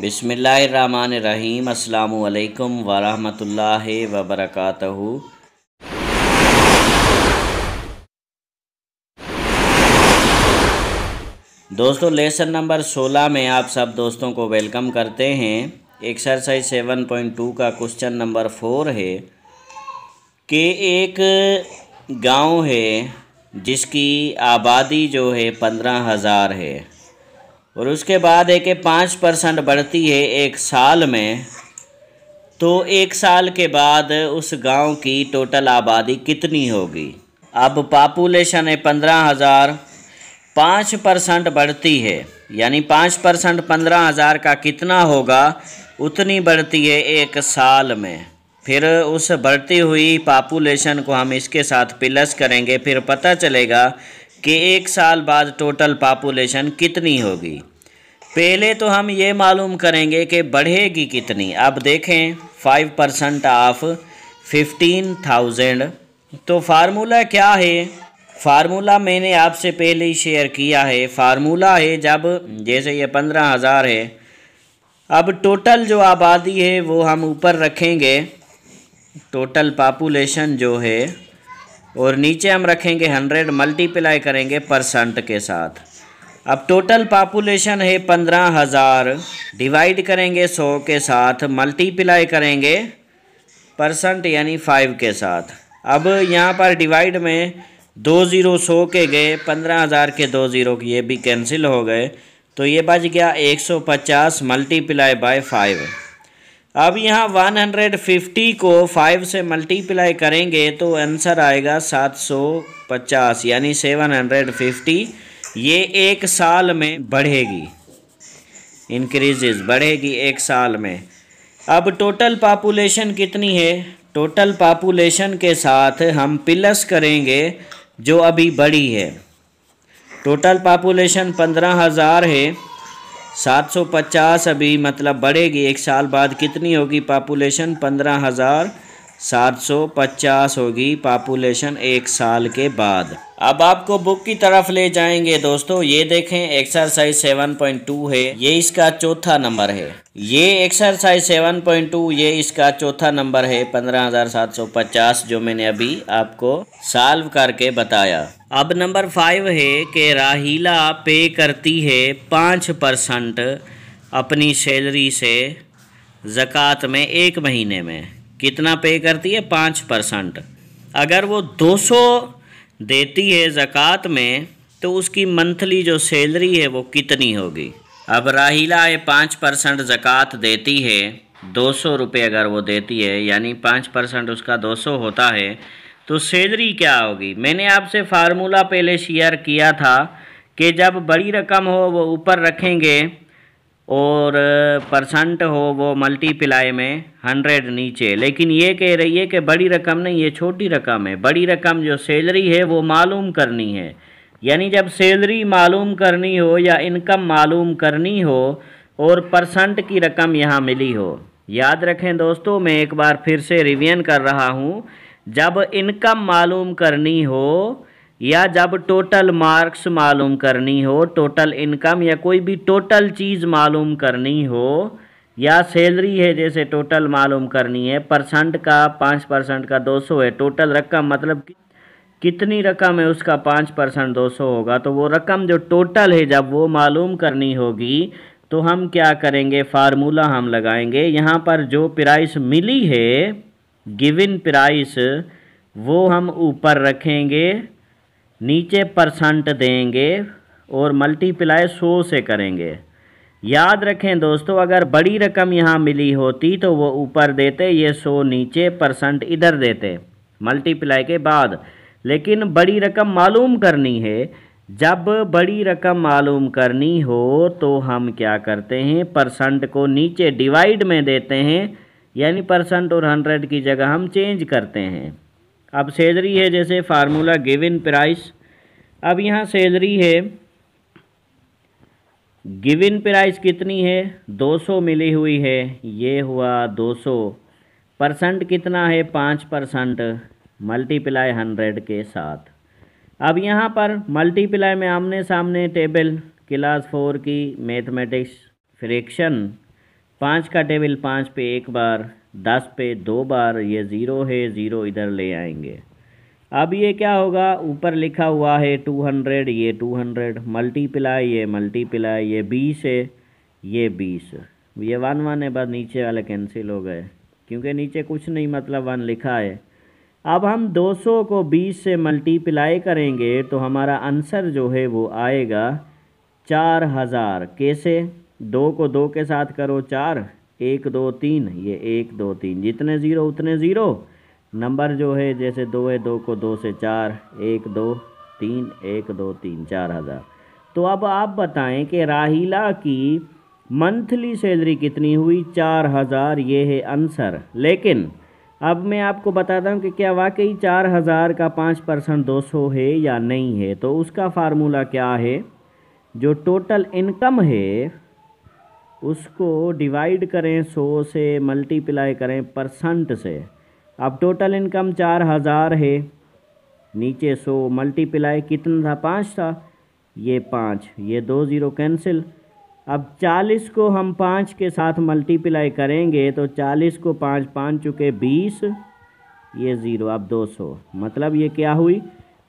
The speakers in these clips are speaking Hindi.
बिसमीम् अल्लाम वरहमतुल्ला वबरक दोस्तों लेसन नंबर 16 में आप सब दोस्तों को वेलकम करते हैं एक्सरसाइज 7.2 का क्वेश्चन नंबर फोर है कि एक गांव है जिसकी आबादी जो है पंद्रह हज़ार है और उसके बाद एक पाँच परसेंट बढ़ती है एक साल में तो एक साल के बाद उस गांव की टोटल आबादी कितनी होगी अब पापुलेशन है पंद्रह हज़ार पाँच परसेंट बढ़ती है यानी पाँच परसेंट पंद्रह हज़ार का कितना होगा उतनी बढ़ती है एक साल में फिर उस बढ़ती हुई पापुलेशन को हम इसके साथ प्लस करेंगे फिर पता चलेगा कि एक साल बाद टोटल पापुलेशन कितनी होगी पहले तो हम ये मालूम करेंगे कि बढ़ेगी कितनी अब देखें five percent of fifteen thousand तो फार्मूला क्या है फार्मूला मैंने आपसे पहले ही शेयर किया है फार्मूला है जब जैसे ये पंद्रह हज़ार है अब टोटल जो आबादी है वो हम ऊपर रखेंगे टोटल पापुलेशन जो है और नीचे हम रखेंगे हंड्रेड मल्टीप्लाई करेंगे परसेंट के साथ अब टोटल पापुलेशन है पंद्रह हज़ार डिवाइड करेंगे सौ के साथ मल्टीप्लाई करेंगे परसेंट यानी फाइव के साथ अब यहाँ पर डिवाइड में दो ज़ीरो सौ के गए पंद्रह हज़ार के दो ज़ीरो ये भी कैंसिल हो गए तो ये बच गया एक सौ पचास मल्टीप्लाई बाय फाइव अब यहाँ 150 को 5 से मल्टीप्लाई करेंगे तो आंसर आएगा 750 यानी 750 ये एक साल में बढ़ेगी इंक्रीजेज बढ़ेगी एक साल में अब टोटल पापुलेशन कितनी है टोटल पापुलेशन के साथ हम प्लस करेंगे जो अभी बढ़ी है टोटल पापुलेशन पंद्रह हज़ार है 750 अभी मतलब बढ़ेगी एक साल बाद कितनी होगी पॉपुलेशन पंद्रह हज़ार 750 होगी पॉपुलेशन एक साल के बाद अब आपको बुक की तरफ ले जाएंगे दोस्तों ये देखें एक्सरसाइज 7.2 है ये इसका चौथा नंबर है ये एक्सरसाइज 7.2 ये इसका चौथा नंबर है 15,750 जो मैंने अभी आपको सॉल्व करके बताया अब नंबर फाइव है कि राहिला पे करती है पाँच परसेंट अपनी सैलरी से जक़ात में एक महीने में कितना पे करती है पाँच परसेंट अगर वो दो सौ देती है ज़क़़त में तो उसकी मंथली जो सैलरी है वो कितनी होगी अब राहिला ये पाँच परसेंट ज़क़़त देती है दो सौ रुपये अगर वो देती है यानी पाँच परसेंट उसका दो सौ होता है तो सैलरी क्या होगी मैंने आपसे फार्मूला पहले शेयर किया था कि जब बड़ी रकम हो वो ऊपर रखेंगे और परसेंट हो वो मल्टीप्लाई में हंड्रेड नीचे लेकिन ये कह रही है कि बड़ी रकम नहीं ये छोटी रकम है बड़ी रकम जो सैलरी है वो मालूम करनी है यानी जब सैलरी मालूम करनी हो या इनकम मालूम करनी हो और परसेंट की रकम यहाँ मिली हो याद रखें दोस्तों मैं एक बार फिर से रिवियन कर रहा हूँ जब इनकम मालूम करनी हो या जब टोटल मार्क्स मालूम करनी हो टोटल इनकम या कोई भी टोटल चीज़ मालूम करनी हो या सैलरी है जैसे टोटल मालूम करनी है परसेंट का पाँच परसेंट का दो सौ है टोटल रकम मतलब कितनी रकम है उसका पाँच परसेंट दो सौ होगा तो वो रकम जो टोटल है जब वो मालूम करनी होगी तो हम क्या करेंगे फार्मूला हम लगाएंगे यहाँ पर जो प्राइस मिली है गिवन प्राइस वो हम ऊपर रखेंगे नीचे परसेंट देंगे और मल्टीप्लाई सौ से करेंगे याद रखें दोस्तों अगर बड़ी रकम यहाँ मिली होती तो वो ऊपर देते ये सौ नीचे परसेंट इधर देते मल्टीप्लाई के बाद लेकिन बड़ी रकम मालूम करनी है जब बड़ी रकम मालूम करनी हो तो हम क्या करते हैं परसेंट को नीचे डिवाइड में देते हैं यानी परसेंट और हंड्रेड की जगह हम चेंज करते हैं अब सेजरी है जैसे फार्मूला गिव इन प्राइस अब यहाँ सैलरी है गिविन प्राइस कितनी है 200 मिली हुई है ये हुआ 200 परसेंट कितना है पाँच परसेंट मल्टीप्लाई हंड्रेड के साथ अब यहाँ पर मल्टीप्लाई में आमने सामने टेबल क्लास फोर की मैथमेटिक्स फ्रिक्शन पाँच का टेबल पाँच पे एक बार दस पे दो बार ये ज़ीरो है ज़ीरो इधर ले आएंगे अब ये क्या होगा ऊपर लिखा हुआ है टू हंड्रेड ये टू हंड्रेड मल्टीप्लाई ये मल्टीप्लाई ये बीस है ये बीस ये वन वन है बस नीचे वाले कैंसिल हो गए क्योंकि नीचे कुछ नहीं मतलब वन लिखा है अब हम 200 को 20 से मल्टीप्लाई करेंगे तो हमारा आंसर जो है वो आएगा चार हज़ार कैसे दो को दो के साथ करो चार एक दो तीन ये एक दो तीन जितने ज़ीरो उतने ज़ीरो नंबर जो है जैसे दो है दो को दो से चार एक दो तीन एक दो तीन चार हज़ार तो अब आप बताएं कि राहिला की मंथली सैलरी कितनी हुई चार हज़ार ये है आंसर लेकिन अब मैं आपको बताता हूँ कि क्या वाकई चार हज़ार का पाँच परसेंट दो सौ है या नहीं है तो उसका फार्मूला क्या है जो टोटल इनकम है उसको डिवाइड करें सौ से मल्टीप्लाई करें परसेंट से अब टोटल इनकम चार हज़ार है नीचे सो मल्टीप्लाई कितना था पाँच था ये पाँच ये दो ज़ीरो कैंसिल अब चालीस को हम पाँच के साथ मल्टीप्लाई करेंगे तो चालीस को पाँच पाँच चुके बीस ये ज़ीरो अब दो सौ मतलब ये क्या हुई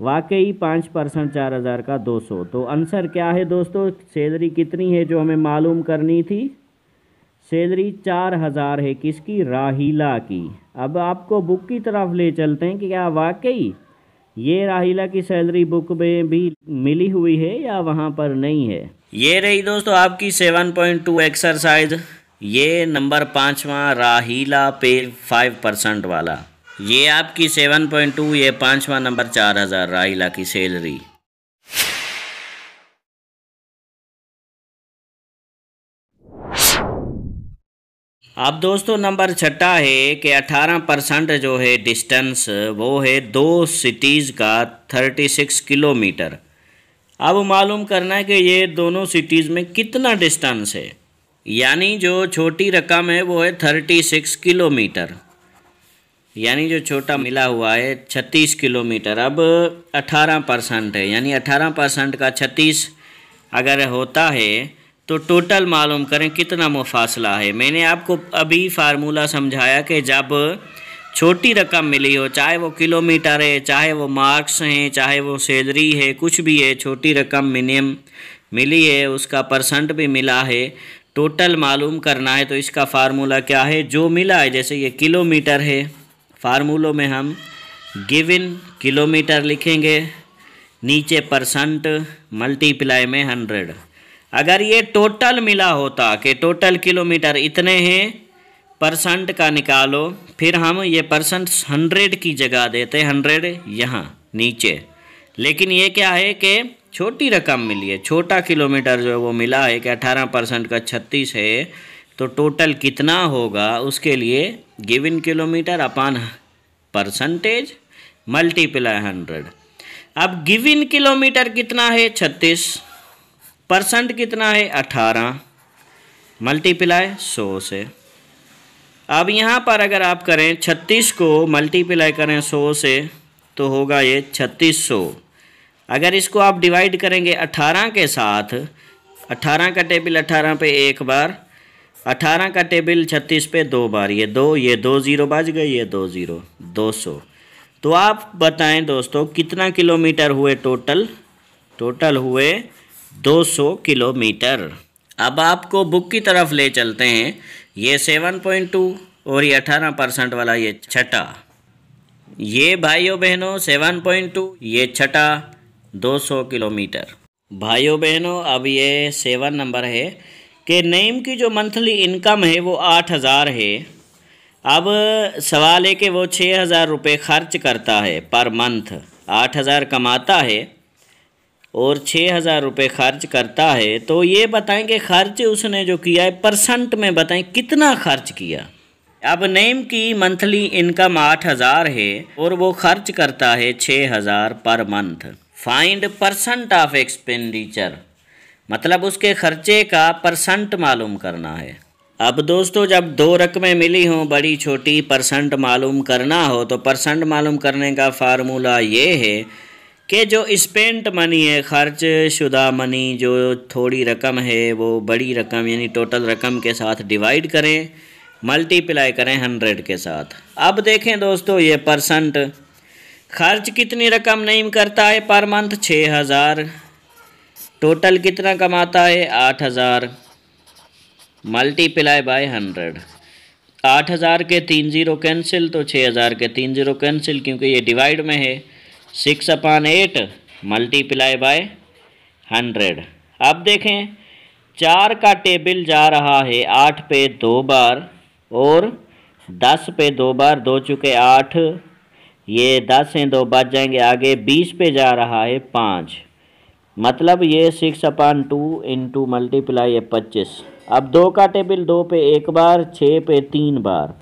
वाकई पाँच परसेंट चार हज़ार का दो सौ तो आंसर क्या है दोस्तों सैलरी कितनी है जो हमें मालूम करनी थी सैलरी चार हज़ार है किसकी राहीला की अब आपको बुक की तरफ ले चलते हैं कि क्या वाकई ये राहीला की सैलरी बुक में भी मिली हुई है या वहाँ पर नहीं है ये रही दोस्तों आपकी सेवन पॉइंट टू एक्सरसाइज ये नंबर पाँचवा राहीला पे फाइव परसेंट वाला ये आपकी सेवन पॉइंट टू ये पाँचवा नंबर चार हज़ार राहिला की सैलरी अब दोस्तों नंबर छठा है कि 18 परसेंट जो है डिस्टेंस वो है दो सिटीज़ का 36 किलोमीटर अब मालूम करना है कि ये दोनों सिटीज़ में कितना डिस्टेंस है यानी जो छोटी रकम है वो है 36 किलोमीटर यानी जो छोटा मिला हुआ है 36 किलोमीटर अब 18 परसेंट है यानी 18 परसेंट का 36 अगर होता है तो टोटल मालूम करें कितना मुफासला है मैंने आपको अभी फार्मूला समझाया कि जब छोटी रकम मिली हो चाहे वो किलोमीटर है चाहे वो मार्क्स हैं चाहे वो सैलरी है कुछ भी है छोटी रकम मिनिमम मिली है उसका परसेंट भी मिला है टोटल मालूम करना है तो इसका फार्मूला क्या है जो मिला है जैसे ये किलोमीटर है फार्मूलों में हम गिविन किलोमीटर लिखेंगे नीचे परसेंट मल्टीप्लाई में हंड्रेड अगर ये टोटल मिला होता कि टोटल किलोमीटर इतने हैं परसेंट का निकालो फिर हम ये परसेंट हंड्रेड की जगह देते हंड्रेड यहाँ नीचे लेकिन ये क्या है कि छोटी रकम मिली है छोटा किलोमीटर जो है वो मिला है कि अठारह परसेंट का छत्तीस है तो टोटल कितना होगा उसके लिए given kilometre upon percentage multiply hundred अब गिविन किलोमीटर कितना है छत्तीस परसेंट कितना है अठारह मल्टीप्लाई सौ से अब यहाँ पर अगर आप करें छत्तीस को मल्टीप्लाई करें सौ से तो होगा ये छत्तीस सौ अगर इसको आप डिवाइड करेंगे अठारह के साथ अठारह का टेबल अठारह पे एक बार अठारह का टेबल छत्तीस पे दो बार ये दो ये दो ज़ीरो बज गए ये दो ज़ीरो दो सौ तो आप बताएं दोस्तों कितना किलोमीटर हुए टोटल टोटल हुए 200 किलोमीटर अब आपको बुक की तरफ ले चलते हैं ये 7.2 और ये 18 परसेंट वाला ये छठा ये भाइयों बहनों 7.2 ये छठा 200 किलोमीटर भाइयों बहनों अब ये सेवन नंबर है कि नईम की जो मंथली इनकम है वो आठ हज़ार है अब सवाल है कि वो छः हज़ार रुपये खर्च करता है पर मंथ आठ हज़ार कमाता है और छः हज़ार रुपये खर्च करता है तो ये बताएं कि खर्च उसने जो किया है परसेंट में बताएं कितना खर्च किया अब नेम की मंथली इनकम आठ हज़ार है और वो खर्च करता है छः हज़ार per month find percent of expenditure मतलब उसके खर्चे का परसेंट मालूम करना है अब दोस्तों जब दो रकमें मिली हों बड़ी छोटी परसेंट मालूम करना हो तो परसेंट मालूम करने का फार्मूला ये है कि जो स्पेंट मनी है खर्च शुदा मनी जो थोड़ी रकम है वो बड़ी रकम यानी टोटल रकम के साथ डिवाइड करें मल्टीप्लाई करें हंड्रेड के साथ अब देखें दोस्तों ये परसेंट खर्च कितनी रकम नहीं करता है पर मंथ छः हज़ार टोटल कितना कमाता है आठ हज़ार मल्टीप्लाई बाय हंड्रेड आठ हज़ार के तीन ज़ीरो कैंसिल तो छः हज़ार के तीन ज़ीरो कैंसिल क्योंकि ये डिवाइड में है six upon eight multiply by hundred अब देखें चार का टेबल जा रहा है आठ पे दो बार और दस पे दो बार दो चुके आठ ये दस हैं दो बच जाएंगे आगे बीस पे जा रहा है पाँच मतलब ये six upon two into multiply है पच्चीस अब दो का टेबल दो पे एक बार छः पे तीन बार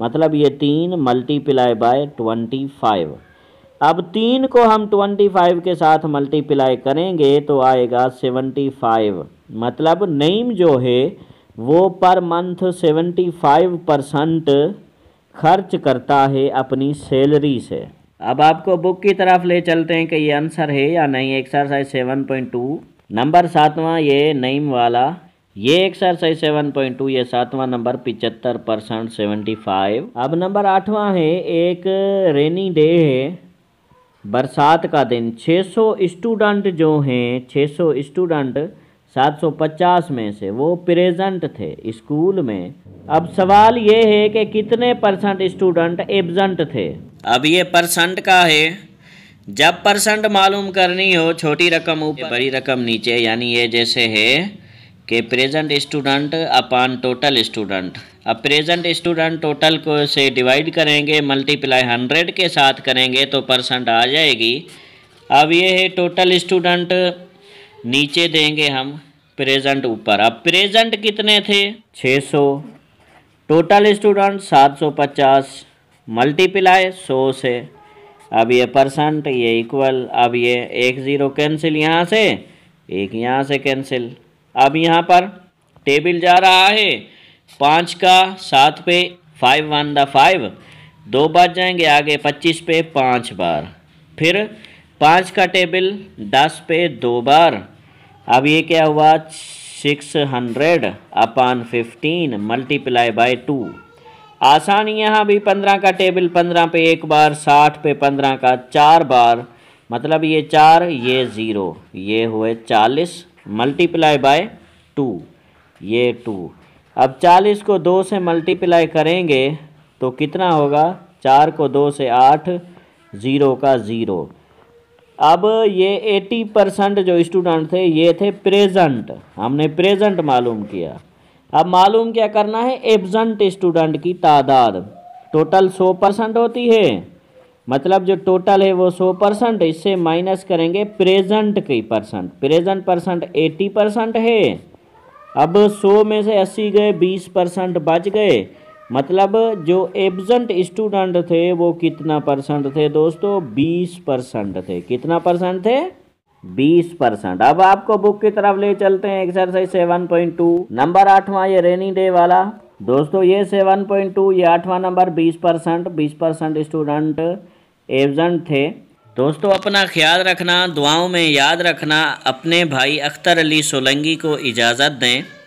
मतलब ये तीन मल्टीप्लाई बाय ट्वेंटी फाइव अब तीन को हम ट्वेंटी फाइव के साथ मल्टीप्लाई करेंगे तो आएगा सेवेंटी फाइव मतलब नेम जो है वो per month seventy five percent खर्च करता है अपनी सैलरी से अब आपको बुक की तरफ ले चलते हैं कि ये आंसर है या नहीं एक्सरसाइज सेवन पॉइंट टू नंबर सातवां ये नईम वाला ये एक्सरसाइज सेवन पॉइंट टू ये सातवां नंबर पिचहत्तर परसेंट सेवेंटी फाइव अब नंबर आठवां है एक रेनी डे है बरसात का दिन 600 स्टूडेंट जो हैं 600 स्टूडेंट 750 में से वो प्रेजेंट थे स्कूल में अब सवाल ये है कि कितने परसेंट स्टूडेंट एबजेंट थे अब ये परसेंट का है जब परसेंट मालूम करनी हो छोटी रकम ऊपर बड़ी रकम नीचे यानी ये जैसे है कि present student upon total student अब प्रेजेंट स्टूडेंट टोटल को से डिवाइड करेंगे मल्टीप्लाई हंड्रेड के साथ करेंगे तो परसेंट आ जाएगी अब ये है टोटल स्टूडेंट नीचे देंगे हम प्रेजेंट ऊपर अब प्रेजेंट कितने थे 600 टोटल स्टूडेंट 750 मल्टीप्लाई 100 से अब ये परसेंट ये इक्वल अब ये एक ज़ीरो कैंसिल यहाँ से एक यहाँ से कैंसिल अब यहाँ पर टेबल जा रहा है पाँच का सात पे फाइव वन द फाइव दो बार जाएंगे आगे पच्चीस पे पाँच बार फिर पाँच का टेबल दस पे दो बार अब ये क्या हुआ six hundred upon fifteen multiply by two आसान यहाँ भी पंद्रह का टेबल पंद्रह पे एक बार साठ पे पंद्रह का चार बार मतलब ये चार ये ज़ीरो ये हुए चालीस मल्टीप्लाई बाय टू ये टू अब चालीस को दो से मल्टीप्लाई करेंगे तो कितना होगा चार को दो से आठ ज़ीरो का ज़ीरो अब ये एटी परसेंट जो स्टूडेंट थे ये थे प्रेजेंट हमने प्रेजेंट मालूम किया अब मालूम क्या करना है एबजेंट स्टूडेंट की तादाद टोटल सौ परसेंट होती है मतलब जो टोटल है वो सौ परसेंट इससे माइनस करेंगे प्रेजेंट की percent present percent eighty percent है अब सौ में से अस्सी गए बीस परसेंट बच गए मतलब जो एबजेंट स्टूडेंट थे वो कितना परसेंट थे दोस्तों बीस परसेंट थे कितना परसेंट थे बीस परसेंट अब आपको बुक की तरफ ले चलते हैं एक्सरसाइज सेवन पॉइंट टू नंबर आठवां ये रेनी डे वाला दोस्तों ये सेवन पॉइंट टू ये आठवां नंबर बीस परसेंट बीस परसेंट स्टूडेंट एवजेंट थे दोस्तों अपना ख्याल रखना दुआओं में याद रखना अपने भाई अख्तर अली सोलंगी को इजाज़त दें